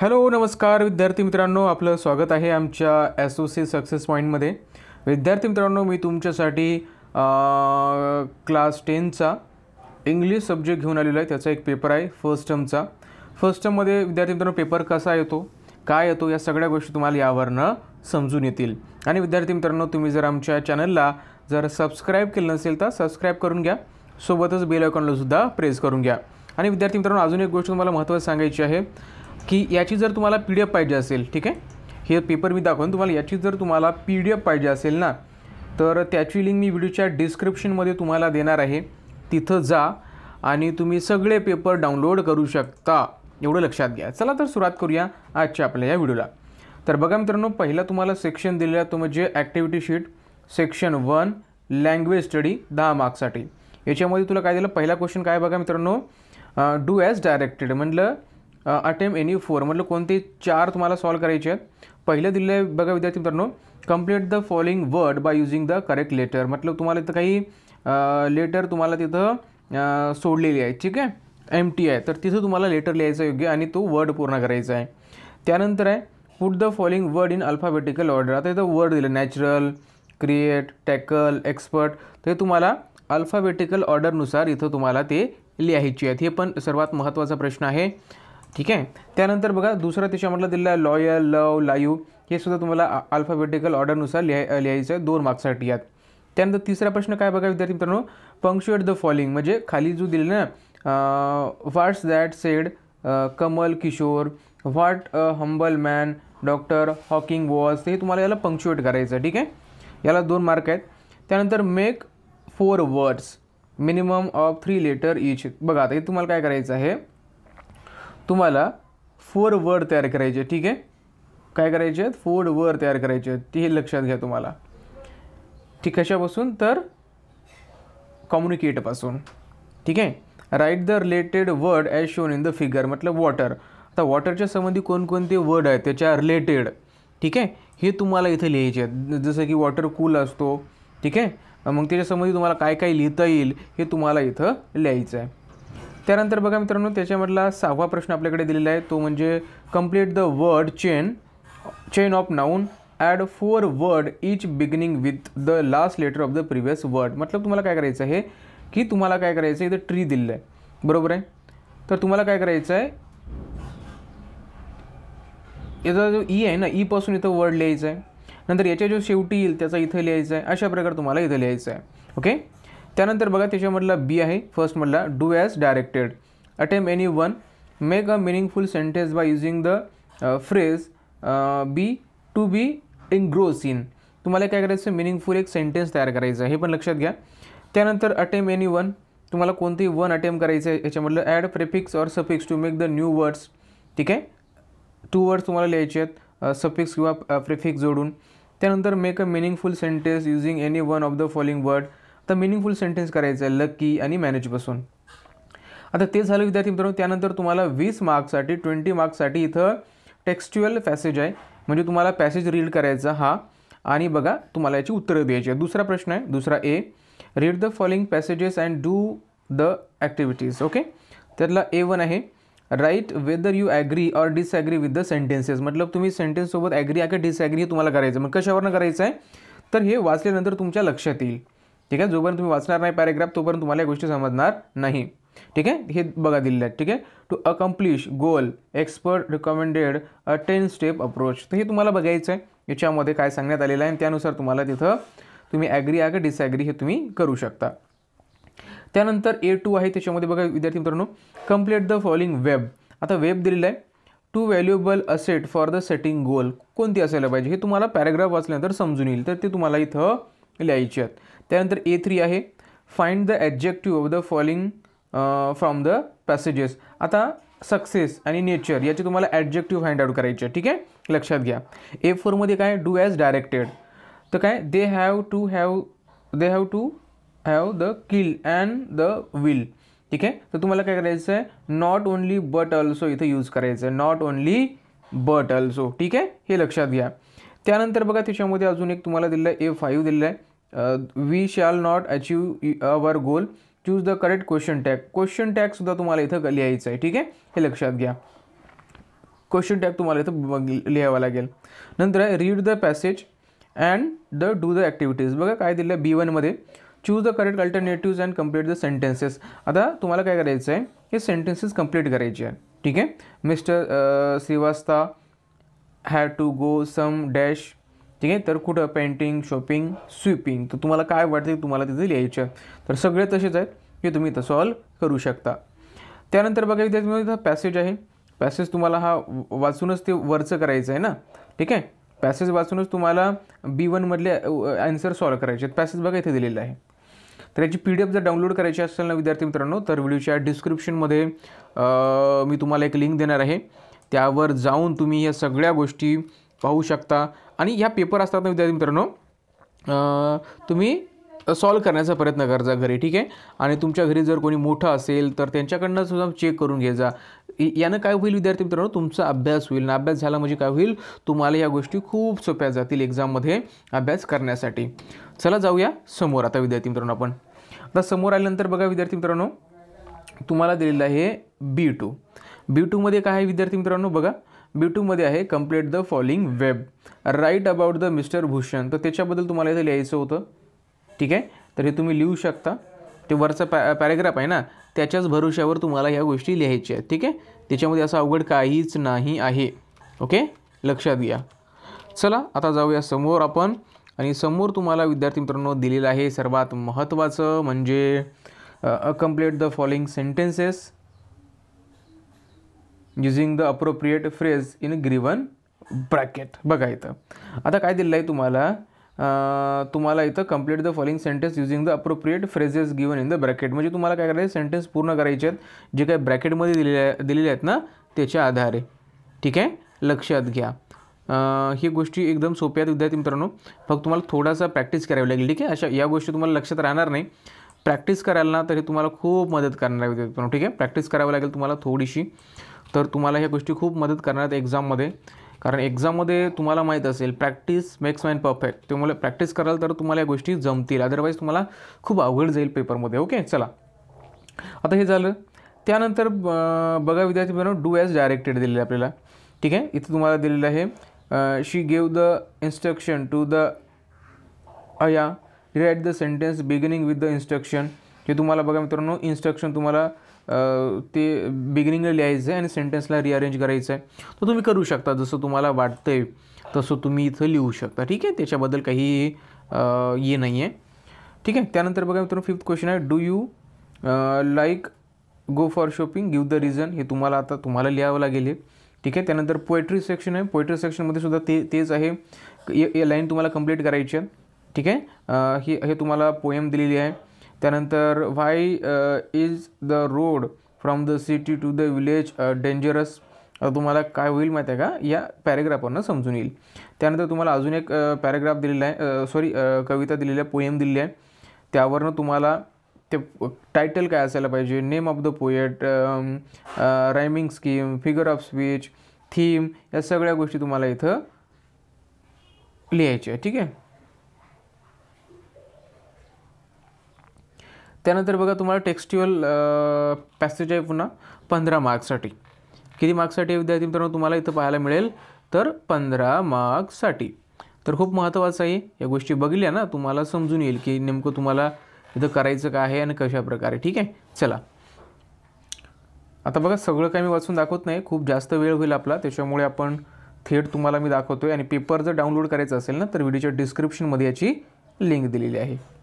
hello नमस्कार विद्यार्थी मित्रांनो आपलं स्वागत आहे आमच्या ॲसोसिएट सक्सेस पॉईंटमध्ये विद्यार्थी मित्रांनो मी तुमच्यासाठी क्लास टेनचा इंग्लिश सब्जेक्ट घेऊन आलेलो आहे त्याचा एक पेपर आहे फर्स्ट टर्मचा फर्स्ट टर्ममध्ये विद्यार्थी मित्रांनो पेपर कसा येतो काय येतो या सगळ्या गोष्टी तुम्हाला यावरनं समजून येतील आणि विद्यार्थी मित्रांनो तुम्ही जर आमच्या चॅनलला जर सबस्क्राईब केलं नसेल तर सबस्क्राईब करून घ्या सोबतच बेल आयकॉनला सुद्धा प्रेस करून घ्या आणि विद्यार्थी मित्रांनो अजून एक गोष्ट तुम्हाला महत्त्वाची सांगायची आहे की याची जर तुम्हाला पी डी एफ पाहिजे असेल ठीक आहे हे पेपर मी दाखवून तुम्हाला याची जर तुम्हाला पी डी एफ पाहिजे असेल ना तर त्याची लिंक मी व्हिडिओच्या डिस्क्रिप्शनमध्ये तुम्हाला देणार आहे तिथं जा आणि तुम्ही सगळे पेपर डाउनलोड करू शकता एवढं लक्षात घ्या चला तर सुरुवात करूया आजच्या आपल्या या व्हिडिओला तर बघा मित्रांनो पहिला तुम्हाला सेक्शन दिलेलं आहे तो म्हणजे activity sheet section one language study दहा मार्क्ससाठी याच्यामध्ये तुला काय दिलं पहिला क्वेश्चन काय बघा मित्रांनो डू ॲज डायरेक्टेड म्हटलं अटेम एनी फोर म्हटलं कोणते चार तुम्हाला सॉल्व करायचे आहेत पहिलं दिलेलं आहे बघा विद्यार्थी मित्रांनो complete the following word by using the correct letter मतलब तुम्हाला इथं काही लेटर तुम्हाला तिथं सोडलेली आहे ठीक आहे एम टी आहे तर तिथं तुम्हाला लेटर लिहायचं योग्य आणि तो वर्ड पूर्ण करायचा आहे त्यानंतर आहे put the following word in alphabetical order आता इथं वर्ड दिलं नॅचरल क्रिएट टॅकल एक्सपर्ट तर तुम्हाला अल्फाबेटिकल ऑर्डरनुसार इथं तुम्हाला ते लिहायची आहेत हे पण सर्वात महत्त्वाचा प्रश्न आहे ठीक आहे त्यानंतर बघा दुसरा त्याच्यामधला दिलेला आहे लॉयल लव लाईव हे सुद्धा तुम्हाला अल्फाबेटिकल ऑर्डरनुसार लिहाय लिहायचं आहे दोन मार्क्ससाठी यात त्यानंतर तिसरा प्रश्न काय बघा विद्यार्थी मित्रांनो पंक्च्युएट द फॉलिंग म्हणजे खाली जो दिलेला ना what's that said Kamal Kishore what humble man doctor Hawking was हे तुम्हाला याला पंक्च्युएट करायचं आहे ठीक आहे याला दोन मार्क आहेत त्यानंतर make four words minimum of three letter each बघा आता हे तुम्हाला काय करायचं आहे तुम्हाला फोर वर्ड तयार करायचे ठीक आहे काय करायचे आहेत फोर वर्ड तयार करायचे आहेत ते हे लक्षात घ्या तुम्हाला ठीक कशापासून तर कम्युनिकेटपासून ठीक आहे write the related word as shown in the figure मतलब वॉटर आता वॉटरच्या संबंधी कोणकोणते वर्ड आहेत त्याच्या रिलेटेड ठीक आहे हे तुम्हाला इथे लिहायचे आहेत जसं की वॉटर कूल असतो ठीक आहे मग त्याच्यासंबंधी संबंधी तुम्हाला काय काय लिहिता येईल हे तुम्हाला इथं लिहायचं आहे त्यानंतर बघा मित्रांनो त्याच्यामधला सहावा प्रश्न आपल्याकडे दिलेला आहे तो म्हणजे complete the word chain chain of noun add four word each beginning with the last letter of the previous word मतलब तुम्हाला काय करायचं आहे की तुम्हाला काय करायचं आहे इथं ट्री दिलं आहे बरोबर आहे तर तुम्हाला काय करायचं आहे याचा जो ई e आहे ना ईपासून e इथं वर्ड लिहायचा आहे नंतर याच्या जो शेवटी येईल त्याचा इथं लिहायचा आहे अशा प्रकारे तुम्हाला इथं लिहायचं आहे ओके त्यानंतर बघा त्याच्यामधला बी आहे फर्स्टमधला do as directed attempt any one make a meaningful sentence by using the phrase be to be in grow seen तुम्हाला काय करायचं मिनिंगफुल एक सेंटेन्स तयार करायचं आहे हे पण लक्षात घ्या त्यानंतर अटेम एनी वन तुम्हाला कोणतेही वन अटेम्प करायचं आहे याच्यामधलं add prefix or suffix to make the new words ठीक आहे टू वर्ड्स तुम्हाला लिहायचे आहेत सफिक्स किंवा प्रेफिक्स जोडून त्यानंतर make a meaningful sentence using any one of the following word तर मिनिंगफुल सेंटेन्स करायचं आहे लकी आणि मॅनेजपासून आता ते झालं विद्यार्थी मित्रांनो त्यानंतर तुम्हाला वीस मार्क्ससाठी ट्वेंटी मार्क्ससाठी इथं टेक्स्च्युअल पॅसेज आहे म्हणजे तुम्हाला पॅसेज रीड करायचा हा आणि बघा तुम्हाला याची उत्तरं द्यायची आहे दुसरा प्रश्न आहे दुसरा A read the following passages and do the activities okay त्यातला ए वन आहे write whether you agree or disagree with the sentences मतलब तुम्ही सेंटेन्ससोबत ॲग्री आहे का डिसॲग्री हे तुम्हाला करायचं मग कशावरनं करायचं आहे तर हे वाचल्यानंतर तुमच्या लक्षात येईल ठीक आहे जोपर्यंत तुम्ही वाचणार नाही पॅरेग्राफ तोपर्यंत तुम्हाला या गोष्टी समजणार नाही ठीक आहे हे बघा दिलेलं आहे ठीक आहे to accomplish goal expert recommended a ten step approach तर हे तुम्हाला बघायचं आहे याच्यामध्ये काय सांगण्यात आलेलं आहे आणि त्यानुसार तुम्हाला तिथं तुम्ही ॲग्री आहे का डिसॲग्री हे तुम्ही करू शकता त्यानंतर ए टू आहे त्याच्यामध्ये बघा विद्यार्थी मित्रांनो कम्प्लीट द फॉलोइंग वेब आता वेब दिलेलं आहे two valuable asset for the setting goal कोणती असायला पाहिजे हे तुम्हाला पॅरेग्राफ वाचल्यानंतर समजून येईल तर ते तुम्हाला इथं लिहायचे आहेत त्यानंतर ए थ्री आहे find the objective of the following from the passages आता सक्सेस आणि नेचर याचे तुम्हाला ॲडजेक्टिव्ह फाइंड आउट करायचे ठीक आहे लक्षात घ्या ए फोरमध्ये काय डू ॲज डायरेक्टेड तर काय they have to have they have to have the kill and the will ठीक आहे तर तुम्हाला काय करायचं आहे नॉट ओनली बट अल्सो इथं यूज करायचं आहे नॉट ओनली बट अल्सो ठीक आहे हे लक्षात घ्या त्यानंतर बघा त्याच्यामध्ये अजून एक तुम्हाला दिलं आहे ए फाईव्ह दिलेलं आहे we shall not achieve our goal choose the correct question tag question टॅगसुद्धा तुम्हाला इथं लिहायचं आहे ठीक आहे हे लक्षात घ्या क्वेश्चन टॅग तुम्हाला इथं लिहावा लागेल नंतर आहे read the passage and the do the activities बघा काय दिलं आहे बी वनमध्ये choose the correct alternatives and complete the sentences आता तुम्हाला काय करायचं आहे हे सेंटेन्सेस कंप्लीट करायचे आहे ठीक आहे Mister Srivastava have to go some dash ठीक आहे तर कुठं पेंटिंग शॉपिंग स्वीपिंग तर तुम्हाला काय वाटते तुम्हाला तिथे लिहायचं तर सगळे तसेच आहेत हे तुम्ही इथं सॉल्व करू शकता त्यानंतर बघा विद्यार्थी इथं पॅसेज आहे पॅसेज तुम्हाला हा वाचूनच ते वरचं करायचं आहे ना ठीक आहे पॅसेज वाचूनच तुम्हाला बी वनमधले ॲन्सर सॉल्व करायचे आहेत पॅसेज बघा इथे दिलेलं आहे तर याची पी डी एफ जर डाउनलोड करायची असेल ना विद्यार्थी मित्रांनो तर व्हिडिओच्या डिस्क्रिप्शनमध्ये मी तुम्हाला एक लिंक देणार आहे त्यावर जाऊन तुम्ही या सगळ्या गोष्टी पाहू शकता आणि ह्या पेपर असतात ना विद्यार्थी मित्रांनो तुम्ही सॉल्व करण्याचा प्रयत्न करजा घरी ठीक आहे आणि तुमच्या घरी जर कोणी मोठं असेल तर त्यांच्याकडनं सुद्धा चेक करून घे जा यानं काय होईल विद्यार्थी मित्रांनो तुमचा अभ्यास होईल ना अभ्यास झाला म्हणजे काय होईल तुम्हाला या गोष्टी खूप सोप्या जातील एक्झाममध्ये अभ्यास करण्यासाठी चला जाऊया समोर आता विद्यार्थी मित्रांनो आपण आता समोर आल्यानंतर बघा विद्यार्थी मित्रांनो तुम्हाला दिलेलं आहे बी टू बी टूमध्ये काय आहे विद्यार्थी मित्रांनो बघा बी टूमध्ये आहे complete the following web write about the Mister Bhushan तर त्याच्याबद्दल तुम्हाला इथं लिहायचं होतं ठीक आहे तर हे तुम्ही लिहू शकता ते वरचा पॅ पॅरेग्राफ आहे ना त्याच्याच भरोश्यावर तुम्हाला ह्या गोष्टी लिहायच्या आहेत ठीक आहे त्याच्यामध्ये असं अवघड काहीच नाही आहे ओके लक्षात घ्या चला आता जाऊया समोर आपण आणि समोर तुम्हाला विद्यार्थी मित्रांनो दिलेलं आहे सर्वात महत्त्वाचं म्हणजे complete the following sentences using the appropriate phrase in given bracket बघा इथं आता काय दिलं आहे तुम्हाला तुम्हाला इथं complete the following sentence using the appropriate phrases given in the bracket म्हणजे तुम्हाला काय करायचं सेंटेन्स पूर्ण करायचे आहेत जे काही ब्रॅकेटमध्ये दिलेले दिलेले आहेत ना त्याच्या आधारे ठीक आहे लक्षात घ्या ही गोष्टी एकदम सोप्या आहेत विद्यार्थी मित्रांनो फक्त तुम्हाला थोडासा प्रॅक्टिस करावी लागेल ठीक आहे अशा या गोष्टी तुम्हाला लक्षात राहणार नाही प्रॅक्टिस करायला ना तरी तुम्हाला खूप मदत करणार आहे विद्यार्थी मित्रांनो ठीक आहे प्रॅक्टिस करावी लागेल तुम्हाला थोडीशी तर तुम्हाला ह्या गोष्टी खूप मदत करणार आहेत एक्झाममध्ये कारण एक्झाममध्ये तुम्हाला माहीत असेल प्रॅक्टिस मेक्स मॅन परफेक्ट त्यामुळे प्रॅक्टिस कराल तर तुम्हाला या गोष्टी जमतील अदरवाईज तुम्हाला खूप अवघड जाईल पेपरमध्ये ओके चला आता हे झालं त्यानंतर बघा विद्यार्थी मित्रांनो डू ॲज डायरेक्टेड दिलेलं आपल्याला ठीक आहे इथे तुम्हाला दिलेलं आहे she gave the instruction to the अया rewrite the sentence beginning with the instruction हे तुम्हाला बघा मित्रांनो इन्स्ट्रक्शन तुम्हाला ते बिगिनिंगला लिहायचं आहे आणि सेंटेन्सला रिअरेंज करायचं आहे तर तुम्ही करू शकता जसं तुम्हाला वाटतं आहे तसं तुम्ही इथं लिहू शकता ठीक आहे त्याच्याबद्दल काही ये नाही आहे ठीक आहे त्यानंतर बघा मित्रांनो फिफ्थ क्वेश्चन आहे do you like go for shopping give the reason हे तुम्हाला आता तुम्हाला लिहावं लागेल ठीक आहे त्यानंतर पोएट्री सेक्शन आहे पोएट्री सेक्शनमध्ये सुद्धा ते तेच आहे लाईन तुम्हाला कंप्लीट करायची आहे ठीक आहे हे हे तुम्हाला पोएम दिलेली आहे त्यानंतर why is the road from the city to the village dangerous तुम्हाला काय होईल माहिती आहे का या पॅरेग्राफवरनं समजून येईल त्यानंतर तुम्हाला अजून एक पॅरेग्राफ uh, दिलेला आहे सॉरी uh, uh, कविता दिलेली आहे पोएम दिलेली आहे त्यावरनं तुम्हाला ते टायटल काय असायला पाहिजे name of the poet rhyming scheme figure of speech theme या सगळ्या गोष्टी तुम्हाला इथं लिहायच्या ठीक आहे त्यानंतर बघा तुम्हाला टेक्स्ट्युअल पॅसेज आहे पुन्हा पंधरा मार्क्ससाठी किती मार्क्ससाठी विद्यार्थी मित्रांनो तुम्हाला इथं पाहायला मिळेल तर पंधरा मार्क्ससाठी तर खूप महत्त्वाचं आहे या गोष्टी बघल्या ना तुम्हाला समजून येईल की नेमकं तुम्हाला इथं करायचं काय आहे आणि कशा प्रकारे ठीक आहे चला आता बघा सगळं काही मी वाचून दाखवत नाही खूप जास्त वेळ होईल आपला त्याच्यामुळे आपण थेट तुम्हाला मी दाखवतो आहे आणि पेपर जर डाउनलोड करायचा असेल ना तर व्हिडिओच्या डिस्क्रिप्शनमध्ये याची लिंक दिलेली आहे